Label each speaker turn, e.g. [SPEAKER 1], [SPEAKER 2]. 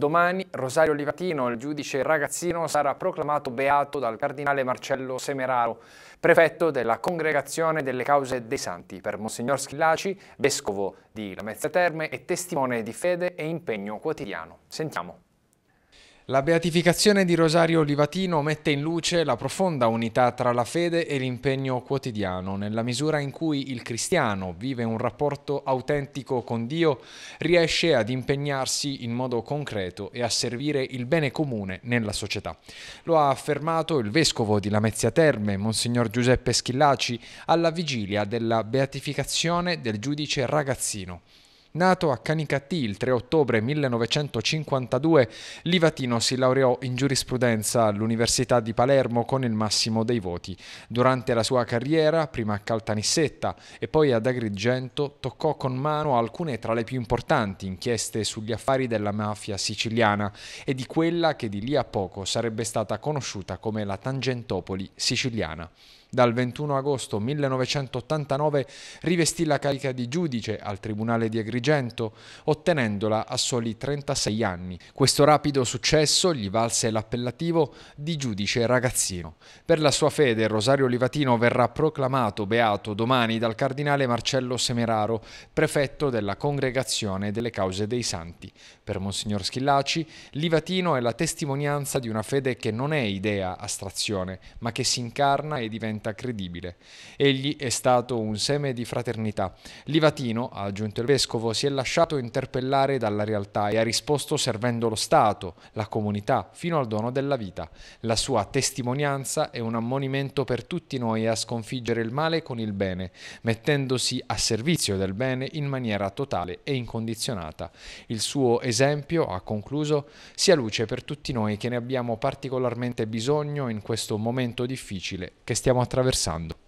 [SPEAKER 1] Domani Rosario Livatino, il giudice ragazzino, sarà proclamato beato dal cardinale Marcello Semeraro, prefetto della Congregazione delle Cause dei Santi, per Monsignor Schillaci, vescovo di Lamezia Terme e testimone di fede e impegno quotidiano. Sentiamo. La beatificazione di Rosario Olivatino mette in luce la profonda unità tra la fede e l'impegno quotidiano, nella misura in cui il cristiano vive un rapporto autentico con Dio, riesce ad impegnarsi in modo concreto e a servire il bene comune nella società. Lo ha affermato il vescovo di Lamezia Terme, Monsignor Giuseppe Schillaci, alla vigilia della beatificazione del giudice ragazzino. Nato a Canicattì il 3 ottobre 1952, Livatino si laureò in giurisprudenza all'Università di Palermo con il massimo dei voti. Durante la sua carriera, prima a Caltanissetta e poi ad Agrigento, toccò con mano alcune tra le più importanti inchieste sugli affari della mafia siciliana e di quella che di lì a poco sarebbe stata conosciuta come la Tangentopoli siciliana. Dal 21 agosto 1989 rivestì la carica di giudice al Tribunale di Agrigento Agrigento, ottenendola a soli 36 anni. Questo rapido successo gli valse l'appellativo di giudice ragazzino. Per la sua fede Rosario Livatino verrà proclamato beato domani dal cardinale Marcello Semeraro, prefetto della Congregazione delle Cause dei Santi. Per Monsignor Schillaci, Livatino è la testimonianza di una fede che non è idea, astrazione, ma che si incarna e diventa credibile. Egli è stato un seme di fraternità. Livatino, ha aggiunto il vescovo, nuovo si è lasciato interpellare dalla realtà e ha risposto servendo lo Stato, la comunità, fino al dono della vita. La sua testimonianza è un ammonimento per tutti noi a sconfiggere il male con il bene, mettendosi a servizio del bene in maniera totale e incondizionata. Il suo esempio, ha concluso, sia luce per tutti noi che ne abbiamo particolarmente bisogno in questo momento difficile che stiamo attraversando.